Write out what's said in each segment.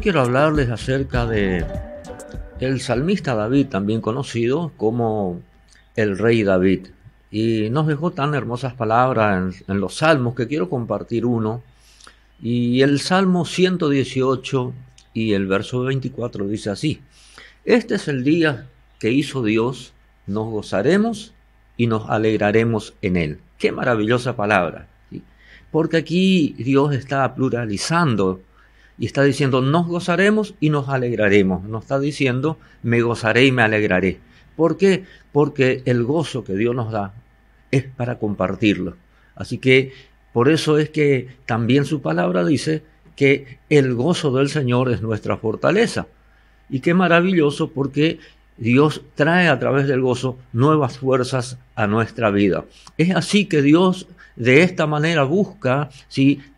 quiero hablarles acerca de el salmista David, también conocido como el rey David. Y nos dejó tan hermosas palabras en, los salmos que quiero compartir uno. Y el salmo 118 y el verso 24 dice así. Este es el día que hizo Dios, nos gozaremos y nos alegraremos en él. Qué maravillosa palabra. Porque aquí Dios está pluralizando y está diciendo, nos gozaremos y nos alegraremos. No está diciendo, me gozaré y me alegraré. ¿Por qué? Porque el gozo que Dios nos da es para compartirlo. Así que por eso es que también su palabra dice que el gozo del Señor es nuestra fortaleza. Y qué maravilloso porque Dios trae a través del gozo nuevas fuerzas a nuestra vida. Es así que Dios de esta manera busca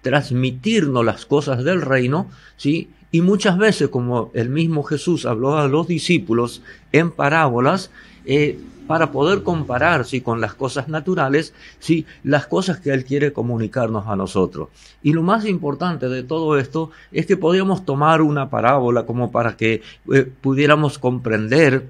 transmitirnos las cosas del reino, ¿sí? y muchas veces, como el mismo Jesús habló a los discípulos en parábolas, eh, para poder comparar ¿sí? con las cosas naturales, ¿sí? las cosas que Él quiere comunicarnos a nosotros. Y lo más importante de todo esto es que podíamos tomar una parábola como para que eh, pudiéramos comprender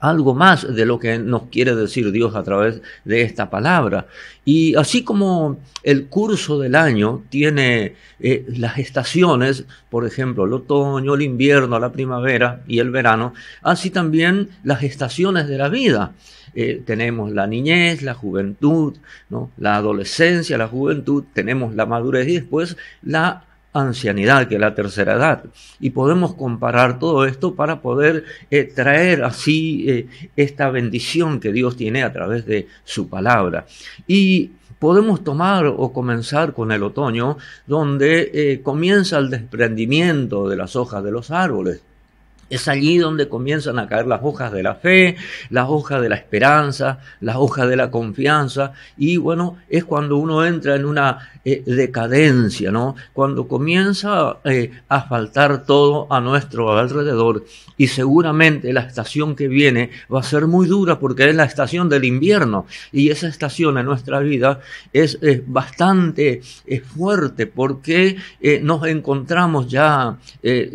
algo más de lo que nos quiere decir Dios a través de esta palabra. Y así como el curso del año tiene eh, las estaciones, por ejemplo, el otoño, el invierno, la primavera y el verano, así también las estaciones de la vida. Eh, tenemos la niñez, la juventud, ¿no? la adolescencia, la juventud, tenemos la madurez y después la ancianidad, que la tercera edad. Y podemos comparar todo esto para poder eh, traer así eh, esta bendición que Dios tiene a través de su palabra. Y podemos tomar o comenzar con el otoño, donde eh, comienza el desprendimiento de las hojas de los árboles. Es allí donde comienzan a caer las hojas de la fe, las hojas de la esperanza, las hojas de la confianza, y bueno, es cuando uno entra en una eh, decadencia, ¿no? Cuando comienza eh, a faltar todo a nuestro alrededor, y seguramente la estación que viene va a ser muy dura porque es la estación del invierno, y esa estación en nuestra vida es, eh, bastante fuerte porque nos encontramos ya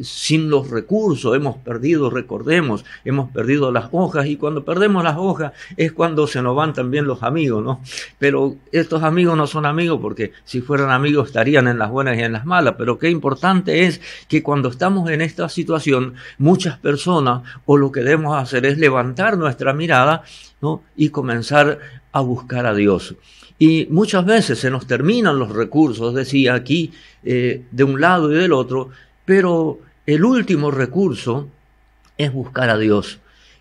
sin los recursos, hemos perdido, recordemos, hemos perdido las hojas y cuando perdemos las hojas es cuando se nos van también los amigos, ¿no? Pero estos amigos no son amigos porque si fueran amigos estarían en las buenas y en las malas, pero qué importante es que cuando estamos en esta situación, muchas personas o lo que debemos hacer es levantar nuestra mirada ¿no? y comenzar a buscar a Dios. Y muchas veces se nos terminan los recursos, decía aquí, eh, de un lado y del otro, pero el último recurso es buscar a Dios.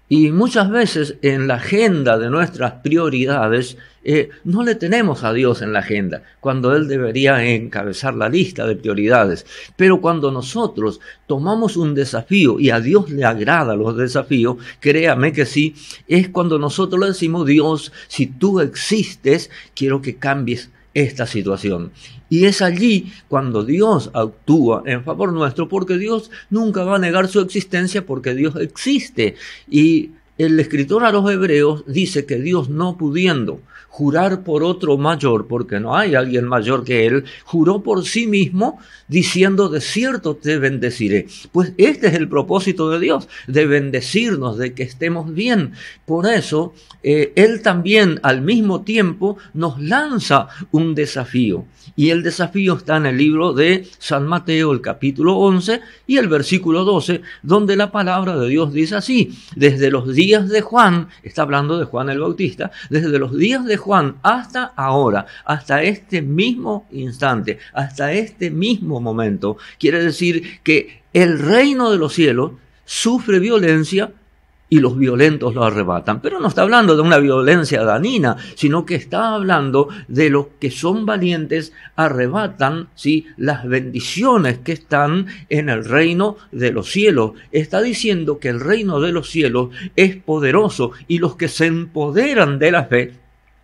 Y muchas veces en la agenda de nuestras prioridades eh, no le tenemos a Dios en la agenda, cuando Él debería encabezar la lista de prioridades. Pero cuando nosotros tomamos un desafío y a Dios le agrada los desafíos, créame que sí, es cuando nosotros le decimos, Dios, si tú existes, quiero que cambies esta situación. Y es allí cuando Dios actúa en favor nuestro, porque Dios nunca va a negar su existencia, porque Dios existe. Y el escritor a los hebreos dice que Dios no pudiendo jurar por otro mayor, porque no hay alguien mayor que él, juró por sí mismo diciendo, de cierto te bendeciré. Pues este es el propósito de Dios, de bendecirnos, de que estemos bien. Por eso, eh, él también al mismo tiempo nos lanza un desafío. Y el desafío está en el libro de San Mateo, el capítulo 11 y el versículo 12, donde la palabra de Dios dice así, desde los días días de Juan, está hablando de Juan el Bautista, desde los días de Juan hasta ahora, hasta este mismo instante, hasta este mismo momento, quiere decir que el reino de los cielos sufre violencia y los violentos lo arrebatan. Pero no está hablando de una violencia danina, sino que está hablando de los que son valientes arrebatan ¿sí? las bendiciones que están en el reino de los cielos. Está diciendo que el reino de los cielos es poderoso y los que se empoderan de la fe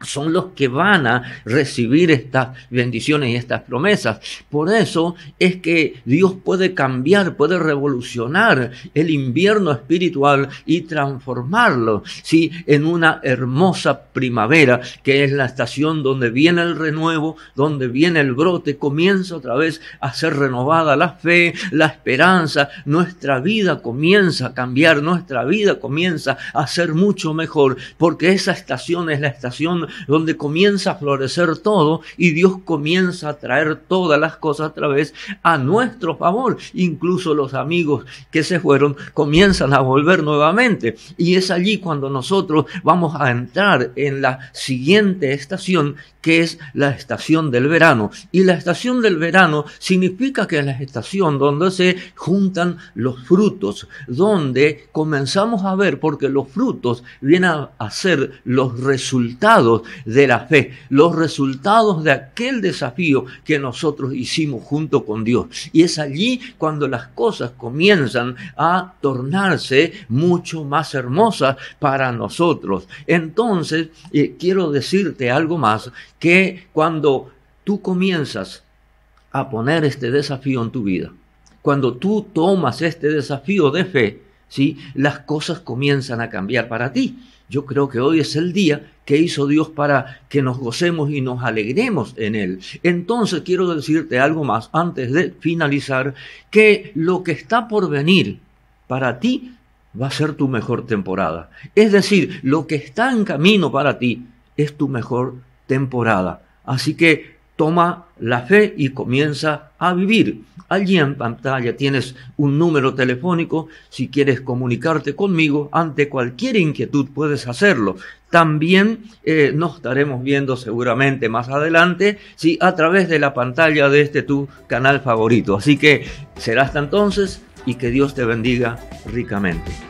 son los que van a recibir estas bendiciones y estas promesas. Por eso es que Dios puede cambiar, puede revolucionar el invierno espiritual y transformarlo, sí, en una hermosa primavera, que es la estación donde viene el renuevo, donde viene el brote, comienza otra vez a ser renovada la fe, la esperanza, nuestra vida comienza a cambiar, nuestra vida comienza a ser mucho mejor, porque esa estación es la estación donde comienza a florecer todo y Dios comienza a traer todas las cosas a través a nuestro favor. Incluso los amigos que se fueron comienzan a volver nuevamente. Y es allí cuando nosotros vamos a entrar en la siguiente estación, que es la estación del verano. Y la estación del verano significa que es la estación donde se juntan los frutos, donde comenzamos a ver, porque los frutos vienen a, ser los resultados de la fe, los resultados de aquel desafío que nosotros hicimos junto con Dios. Y es allí cuando las cosas comienzan a tornarse mucho más hermosas para nosotros. Entonces, eh, quiero decirte algo más, que cuando tú comienzas a poner este desafío en tu vida, cuando tú tomas este desafío de fe, ¿sí? las cosas comienzan a cambiar para ti. Yo creo que hoy es el día que hizo Dios para que nos gocemos y nos alegremos en Él. Entonces quiero decirte algo más antes de finalizar, que lo que está por venir para ti va a ser tu mejor temporada. Es decir, lo que está en camino para ti es tu mejor temporada. Así que toma la fe y comienza a vivir. Allí en pantalla tienes un número telefónico. Si quieres comunicarte conmigo ante cualquier inquietud puedes hacerlo. También eh, nos estaremos viendo seguramente más adelante si a través de la pantalla de este tu canal favorito. Así que será hasta entonces y que Dios te bendiga ricamente.